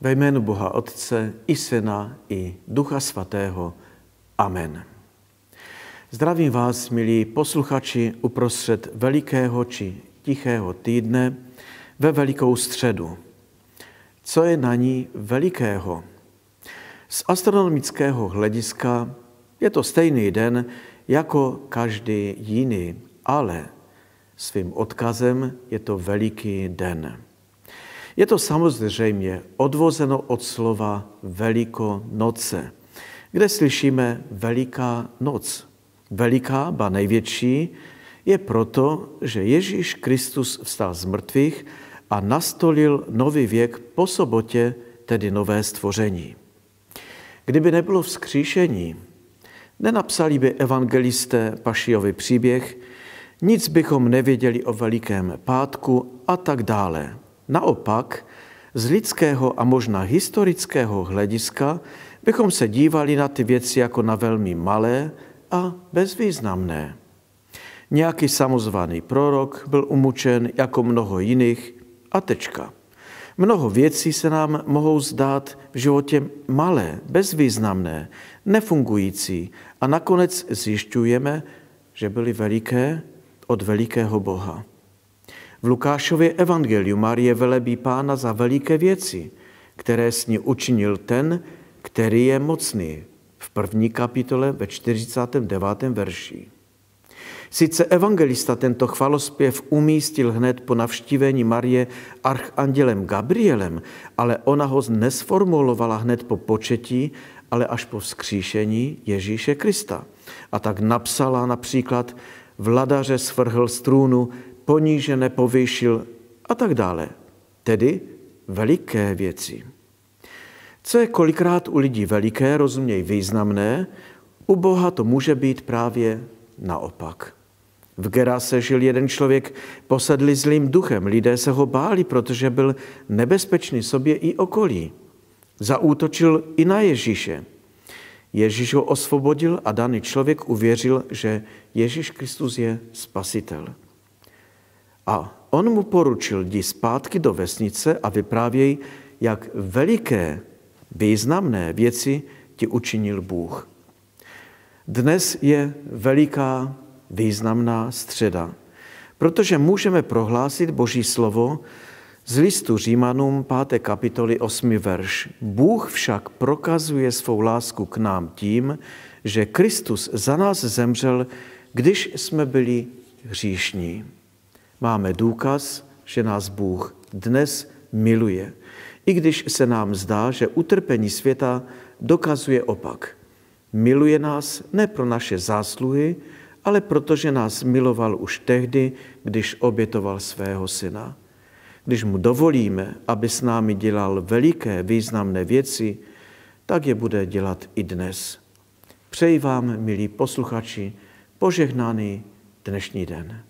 Ve jménu Boha Otce i Syna i Ducha Svatého. Amen. Zdravím vás, milí posluchači, uprostřed velikého či tichého týdne ve Velikou středu. Co je na ní velikého? Z astronomického hlediska je to stejný den jako každý jiný, ale svým odkazem je to veliký den. Je to samozřejmě odvozeno od slova velikonoce, kde slyšíme veliká noc. Veliká, ba největší, je proto, že Ježíš Kristus vstal z mrtvých a nastolil nový věk po sobotě, tedy nové stvoření. Kdyby nebylo vzkříšení, nenapsali by evangelisté Pašijovi příběh, nic bychom nevěděli o Velikém pátku a tak dále. Naopak, z lidského a možná historického hlediska bychom se dívali na ty věci jako na velmi malé a bezvýznamné. Nějaký samozvaný prorok byl umučen jako mnoho jiných a tečka. Mnoho věcí se nám mohou zdát v životě malé, bezvýznamné, nefungující a nakonec zjišťujeme, že byly veliké od velikého Boha. V Lukášově evangeliu Marie velebí pána za veliké věci, které s ní učinil ten, který je mocný. V první kapitole ve 49. verši. Sice evangelista tento chvalospěv umístil hned po navštívení Marie archandělem Gabrielem, ale ona ho nesformulovala hned po početí, ale až po vzkříšení Ježíše Krista. A tak napsala například, vladaře svrhl z trůnu, ponížené povýšil a tak dále. Tedy veliké věci. Co je kolikrát u lidí veliké, rozuměj významné, u Boha to může být právě naopak. V Gerase žil jeden člověk posedlý zlým duchem. Lidé se ho báli, protože byl nebezpečný sobě i okolí. Zaútočil i na Ježíše. Ježíš ho osvobodil a daný člověk uvěřil, že Ježíš Kristus je spasitel. A on mu poručil, jdi zpátky do vesnice a vyprávěj, jak veliké, významné věci ti učinil Bůh. Dnes je veliká, významná středa, protože můžeme prohlásit Boží slovo z listu Římanům 5. kapitoly 8. verš. Bůh však prokazuje svou lásku k nám tím, že Kristus za nás zemřel, když jsme byli hříšní máme důkaz, že nás Bůh dnes miluje. I když se nám zdá, že utrpení světa dokazuje opak. Miluje nás ne pro naše zásluhy, ale protože nás miloval už tehdy, když obětoval svého syna. Když mu dovolíme, aby s námi dělal veliké, významné věci, tak je bude dělat i dnes. Přeji vám, milí posluchači, požehnaný dnešní den.